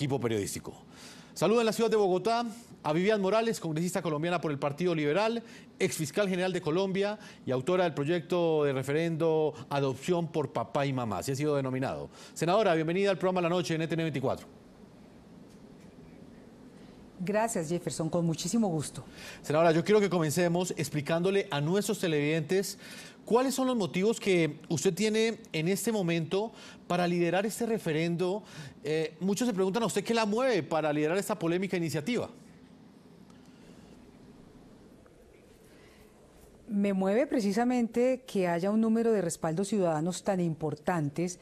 equipo periodístico. Saluda en la ciudad de Bogotá a Vivian Morales, congresista colombiana por el Partido Liberal, ex fiscal general de Colombia y autora del proyecto de referendo Adopción por Papá y Mamá, se ha sido denominado. Senadora, bienvenida al programa La Noche en e NTN 24. Gracias, Jefferson, con muchísimo gusto. Senadora, yo quiero que comencemos explicándole a nuestros televidentes cuáles son los motivos que usted tiene en este momento para liderar este referendo. Eh, muchos se preguntan a usted qué la mueve para liderar esta polémica iniciativa. Me mueve precisamente que haya un número de respaldos ciudadanos tan importantes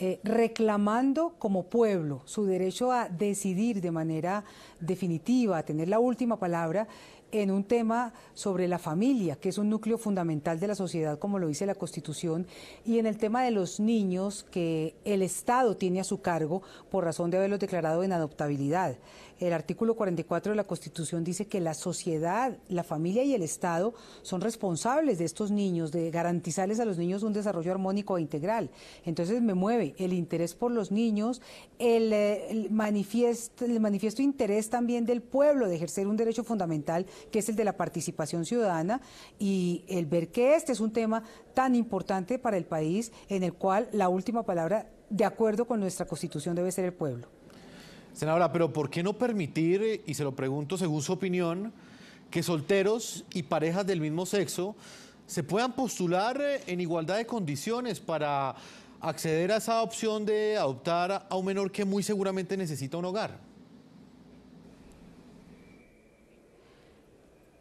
eh, reclamando como pueblo su derecho a decidir de manera definitiva, a tener la última palabra en un tema sobre la familia, que es un núcleo fundamental de la sociedad, como lo dice la Constitución, y en el tema de los niños que el Estado tiene a su cargo por razón de haberlos declarado en adoptabilidad. El artículo 44 de la Constitución dice que la sociedad, la familia y el Estado son responsables de estos niños, de garantizarles a los niños un desarrollo armónico e integral. Entonces me mueve el interés por los niños, el, eh, el manifiesto, el manifiesto interés también del pueblo de ejercer un derecho fundamental que es el de la participación ciudadana y el ver que este es un tema tan importante para el país en el cual la última palabra, de acuerdo con nuestra constitución, debe ser el pueblo. Senadora, pero ¿por qué no permitir, y se lo pregunto según su opinión, que solteros y parejas del mismo sexo se puedan postular en igualdad de condiciones para acceder a esa opción de adoptar a un menor que muy seguramente necesita un hogar?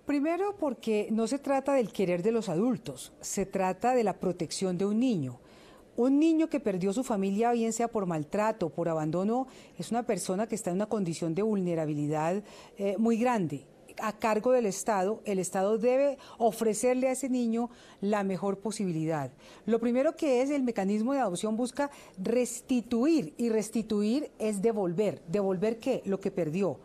Primero porque no se trata del querer de los adultos, se trata de la protección de un niño. Un niño que perdió su familia, bien sea por maltrato, por abandono, es una persona que está en una condición de vulnerabilidad eh, muy grande a cargo del Estado, el Estado debe ofrecerle a ese niño la mejor posibilidad. Lo primero que es el mecanismo de adopción busca restituir y restituir es devolver. ¿Devolver qué? Lo que perdió.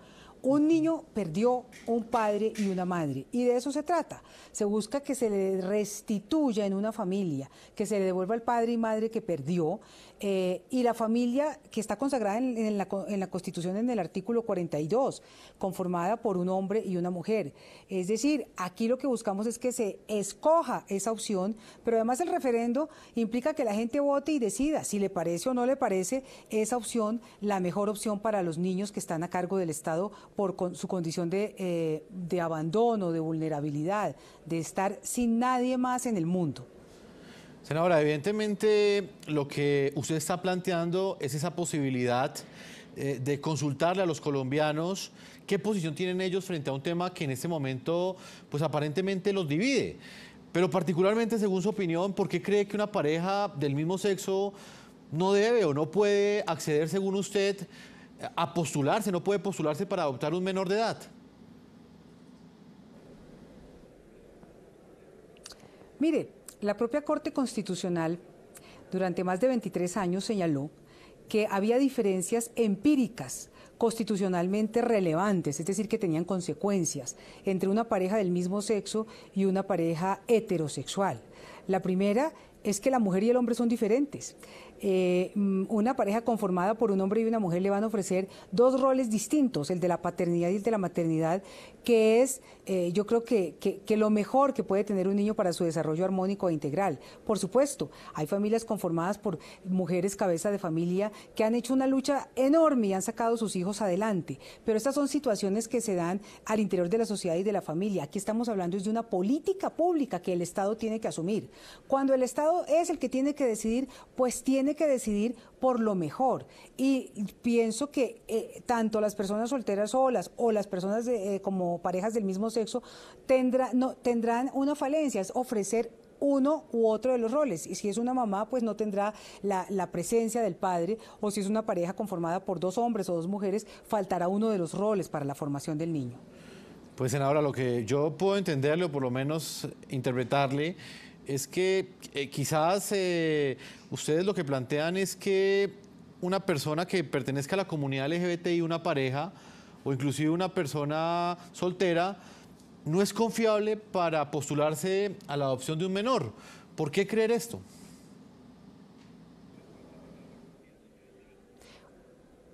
Un niño perdió un padre y una madre y de eso se trata. Se busca que se le restituya en una familia, que se le devuelva el padre y madre que perdió eh, y la familia que está consagrada en, la, Constitución en el artículo 42, conformada por un hombre y una mujer. Es decir, aquí lo que buscamos es que se escoja esa opción, pero además el referendo implica que la gente vote y decida si le parece o no le parece esa opción la mejor opción para los niños que están a cargo del Estado por su condición eh, de abandono, de vulnerabilidad, de estar sin nadie más en el mundo. Senadora, evidentemente lo que usted está planteando es esa posibilidad eh, de consultarle a los colombianos qué posición tienen ellos frente a un tema que en este momento, pues aparentemente los divide. Pero particularmente, según su opinión, ¿por qué cree que una pareja del mismo sexo no debe o no puede acceder, según usted, a postularse, no puede postularse para adoptar un menor de edad? Mire, la propia Corte Constitucional durante más de 23 años señaló que había diferencias empíricas constitucionalmente relevantes, es decir, que tenían consecuencias entre una pareja del mismo sexo y una pareja heterosexual. La primera es que la mujer y el hombre son diferentes. Eh, mm, una pareja conformada por un hombre y una mujer le van a ofrecer dos roles distintos, el de la paternidad y el de la maternidad, que es eh, yo creo que, que, lo mejor que puede tener un niño para su desarrollo armónico e integral. Por supuesto, hay familias conformadas por mujeres cabeza de familia que han hecho una lucha enorme y han sacado sus hijos adelante, pero estas son situaciones que se dan al interior de la sociedad y de la familia. Aquí estamos hablando de una política pública que el Estado tiene que asumir. Cuando el Estado es el que tiene que decidir, pues tiene que decidir por lo mejor. Y pienso que eh, tanto las personas solteras solas o las personas eh, como parejas del mismo sexo tendrá, no, tendrán una falencia, es ofrecer uno u otro de los roles. Y si es una mamá, pues no tendrá la, la, presencia del padre, o si es una pareja conformada por dos hombres o dos mujeres, faltará uno de los roles para la formación del niño. Pues en ahora lo que yo puedo entenderle o por lo menos interpretarle es que eh, quizás eh, ustedes lo que plantean es que una persona que pertenezca a la comunidad LGBTI, una pareja, o inclusive una persona soltera, no es confiable para postularse a la adopción de un menor. ¿Por qué creer esto?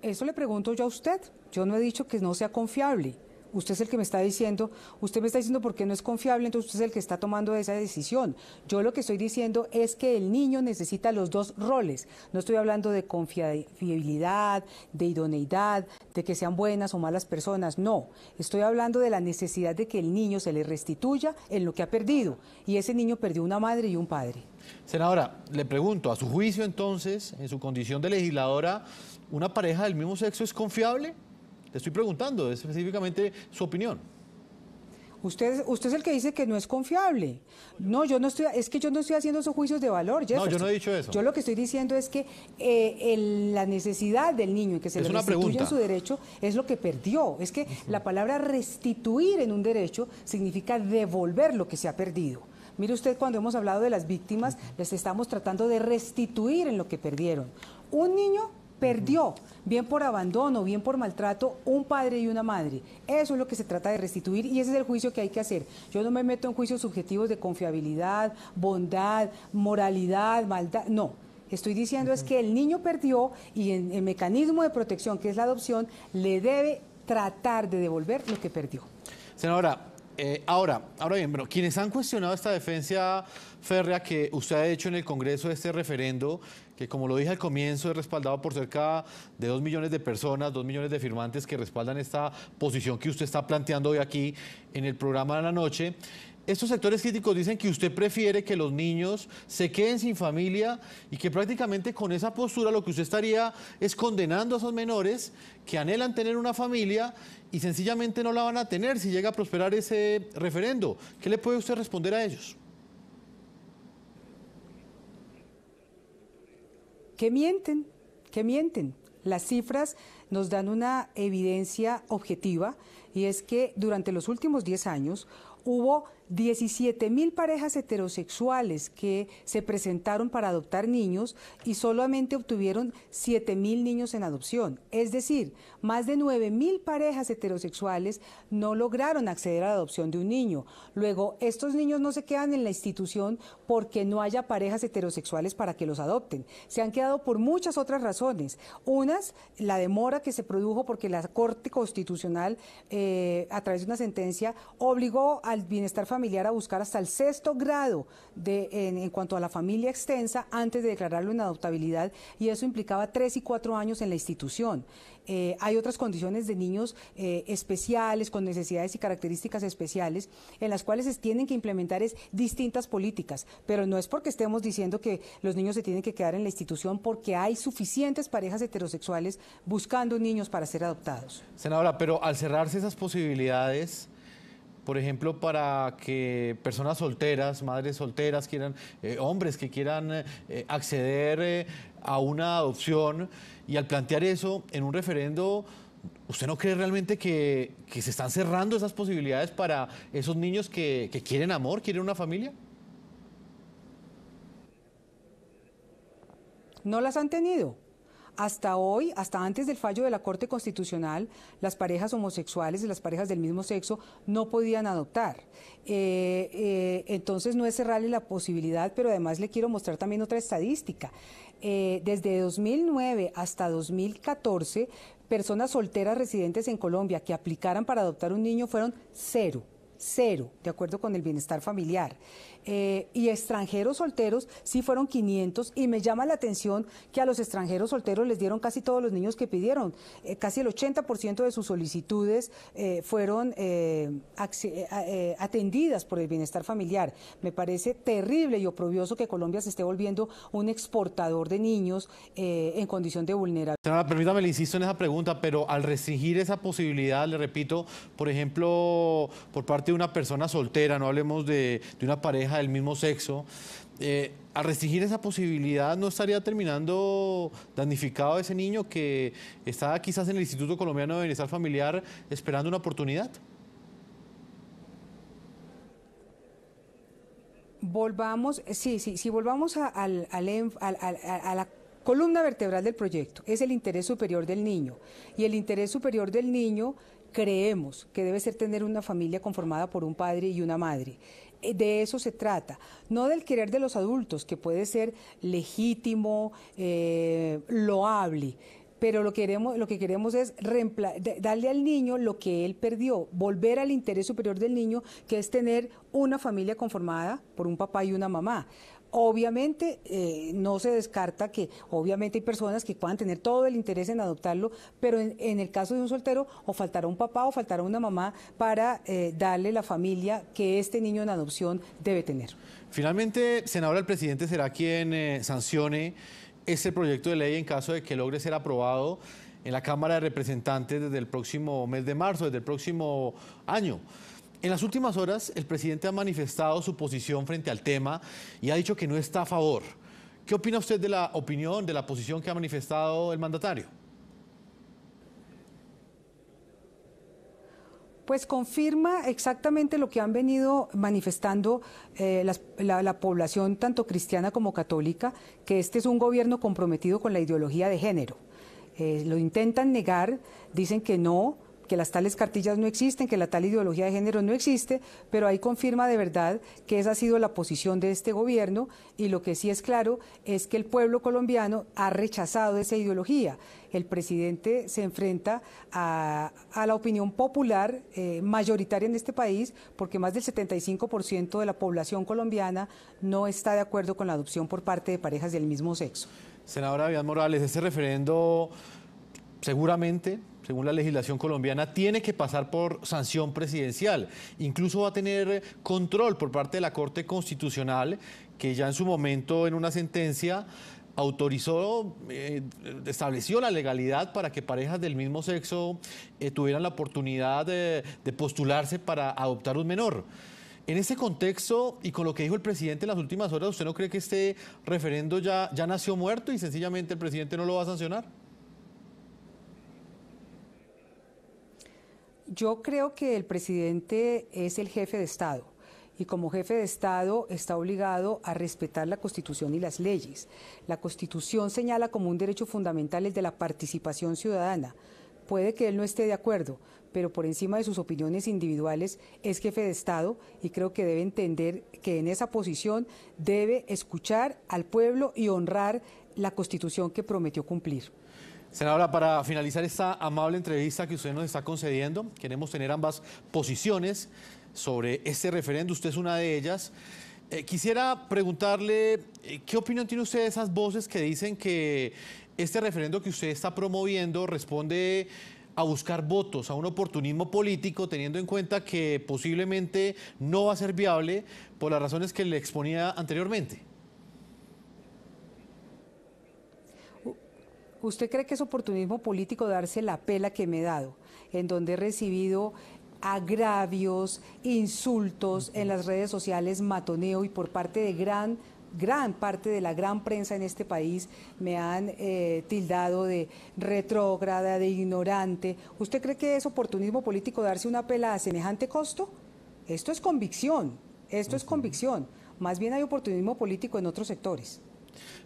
Eso le pregunto yo a usted. Yo no he dicho que no sea confiable usted es el que me está diciendo, usted me está diciendo por qué no es confiable, entonces usted es el que está tomando esa decisión. Yo lo que estoy diciendo es que el niño necesita los dos roles. No estoy hablando de confiabilidad, de idoneidad, de que sean buenas o malas personas, no. Estoy hablando de la necesidad de que el niño se le restituya en lo que ha perdido. Y ese niño perdió una madre y un padre. Senadora, le pregunto, a su juicio entonces, en su condición de legisladora, ¿una pareja del mismo sexo es confiable? Te estoy preguntando específicamente su opinión. Usted, usted es el que dice que no es confiable. No, yo no estoy, es que yo no estoy haciendo esos juicios de valor. No, yo no he dicho eso. Yo lo que estoy diciendo es que eh, la necesidad del niño en que se le restituya su derecho es lo que perdió. Es que la palabra restituir en un derecho significa devolver lo que se ha perdido. Mire usted, cuando hemos hablado de las víctimas, les estamos tratando de restituir en lo que perdieron. Un niño perdió, bien por abandono, bien por maltrato, un padre y una madre. Eso es lo que se trata de restituir y ese es el juicio que hay que hacer. Yo no me meto en juicios subjetivos de confiabilidad, bondad, moralidad, maldad, no. Estoy diciendo es que el niño perdió y en el mecanismo de protección, que es la adopción, le debe tratar de devolver lo que perdió. Senadora, eh, ahora, ahora bien, quienes han cuestionado esta defensa férrea que usted ha hecho en el Congreso de este referendo que como lo dije al comienzo es respaldado por cerca de dos millones de personas, dos millones de firmantes que respaldan esta posición que usted está planteando hoy aquí en el programa de la noche. Estos sectores críticos dicen que usted prefiere que los niños se queden sin familia y que prácticamente con esa postura lo que usted estaría es condenando a esos menores que anhelan tener una familia y sencillamente no la van a tener si llega a prosperar ese referendo. ¿Qué le puede usted responder a ellos? que mienten, que mienten. Las cifras nos dan una evidencia objetiva y es que durante los últimos 10 años hubo 17 mil parejas heterosexuales que se presentaron para adoptar niños y solamente obtuvieron 7 mil niños en adopción. Es decir, más de 9 mil parejas heterosexuales no lograron acceder a la adopción de un niño. Luego, estos niños no se quedan en la institución porque no haya parejas heterosexuales para que los adopten. Se han quedado por muchas otras razones. Unas, la demora que se produjo porque la Corte Constitucional, eh, a través de una sentencia, obligó al bienestar familiar familiar a buscar hasta el sexto grado de, en, cuanto a la familia extensa antes de declararlo en adoptabilidad y eso implicaba tres y cuatro años en la institución. Eh, hay otras condiciones de niños eh, especiales, con necesidades y características especiales, en las cuales se tienen que implementar es distintas políticas, pero no es porque estemos diciendo que los niños se tienen que quedar en la institución porque hay suficientes parejas heterosexuales buscando niños para ser adoptados. Senadora, pero al cerrarse esas posibilidades, por ejemplo, para que personas solteras, madres solteras, quieran, eh, hombres que quieran eh, acceder eh, a una adopción y al plantear eso en un referendo... ¿Usted no cree realmente que, se están cerrando esas posibilidades para esos niños que quieren amor, quieren una familia? No las han tenido. Hasta hoy, hasta antes del fallo de la Corte Constitucional, las parejas homosexuales y las parejas del mismo sexo no podían adoptar. Eh, eh, entonces no es cerrarle la posibilidad, pero además le quiero mostrar también otra estadística. Eh, desde 2009 hasta 2014, personas solteras residentes en Colombia que aplicaran para adoptar un niño fueron cero cero, de acuerdo con el bienestar familiar. Eh, y extranjeros solteros sí fueron 500 y me llama la atención que a los extranjeros solteros les dieron casi todos los niños que pidieron. Eh, casi el 80% de sus solicitudes eh, fueron atendidas por el bienestar familiar. Me parece terrible y oprobioso que Colombia se esté volviendo un exportador de niños en condición de vulnerabilidad. permítame, le insisto en esa pregunta, pero al restringir esa posibilidad, le repito, por ejemplo, por parte de una persona soltera, no hablemos de una pareja, del mismo sexo, ¿a eh, al restringir esa posibilidad no estaría terminando a ese niño que está quizás en el Instituto Colombiano de Bienestar Familiar esperando una oportunidad? Volvamos, eh, sí, sí, volvamos a la columna vertebral del proyecto, es el interés superior del niño. Y el interés superior del niño creemos que debe ser tener una familia conformada por un padre y una madre. Eh, de eso se trata, no del querer de los adultos, que puede ser legítimo, eh, loable, pero lo, queremos, lo que queremos es darle al niño lo que él perdió, volver al interés superior del niño, que es tener una familia conformada por un papá y una mamá, Obviamente, eh, no se descarta que, obviamente, hay personas que puedan tener todo el interés en adoptarlo, pero en, el caso de un soltero, o faltará un papá o faltará una mamá para eh, darle la familia que este niño en adopción debe tener. Finalmente, senadora, el presidente será quien eh, sancione este proyecto de ley en caso de que logre ser aprobado en la Cámara de Representantes desde el próximo mes de marzo, desde el próximo año. En las últimas horas, el presidente ha manifestado su posición frente al tema y ha dicho que no está a favor. ¿Qué opina usted de la opinión, de la posición que ha manifestado el mandatario? Pues confirma exactamente lo que han venido manifestando eh, la, población, tanto cristiana como católica, que este es un gobierno comprometido con la ideología de género. Eh, lo intentan negar, dicen que no, que las tales cartillas no existen, que la tal ideología de género no existe, pero ahí confirma de verdad que esa ha sido la posición de este gobierno y lo que sí es claro es que el pueblo colombiano ha rechazado esa ideología. El presidente se enfrenta a, la opinión popular eh, mayoritaria en este país porque más del 75% de la población colombiana no está de acuerdo con la adopción por parte de parejas del mismo sexo. Senadora Vivian Morales, ese referendo seguramente, según la legislación colombiana, tiene que pasar por sanción presidencial. Incluso va a tener control por parte de la Corte Constitucional, que ya en su momento, en una sentencia, autorizó, eh, estableció la legalidad para que parejas del mismo sexo eh, tuvieran la oportunidad de, postularse para adoptar un menor. En ese contexto y con lo que dijo el presidente en las últimas horas, ¿usted no cree que este referendo ya, ya nació muerto y sencillamente el presidente no lo va a sancionar? Yo creo que el presidente es el jefe de Estado y como jefe de Estado está obligado a respetar la Constitución y las leyes. La Constitución señala como un derecho fundamental el de la participación ciudadana. Puede que él no esté de acuerdo, pero por encima de sus opiniones individuales es jefe de Estado y creo que debe entender que en esa posición debe escuchar al pueblo y honrar la Constitución que prometió cumplir. Senadora, para finalizar esta amable entrevista que usted nos está concediendo, queremos tener ambas posiciones sobre este referendo. Usted es una de ellas. Eh, quisiera preguntarle, eh, ¿qué opinión tiene usted de esas voces que dicen que este referendo que usted está promoviendo responde a buscar votos, a un oportunismo político, teniendo en cuenta que posiblemente no va a ser viable por las razones que le exponía anteriormente? ¿Usted cree que es oportunismo político darse la pela que me he dado, en donde he recibido agravios, insultos en las redes sociales, matoneo y por parte de gran gran parte de la gran prensa en este país me han eh, tildado de retrógrada, de ignorante. ¿Usted cree que es oportunismo político darse una pela a semejante costo? Esto es convicción, esto es convicción. Más bien hay oportunismo político en otros sectores.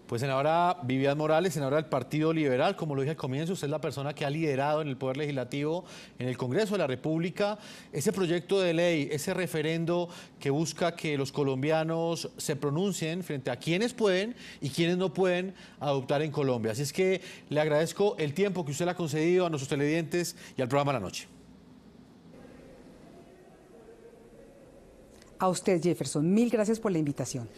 Pues en ahora Vivian Morales, en ahora del Partido Liberal, como lo dije al comienzo, usted es la persona que ha liderado en el Poder Legislativo, en el Congreso de la República, ese proyecto de ley, ese referendo que busca que los colombianos se pronuncien frente a quienes pueden y quienes no pueden adoptar en Colombia. Así es que le agradezco el tiempo que usted le ha concedido a nuestros televidentes y al programa de La Noche. A usted, Jefferson, mil gracias por la invitación.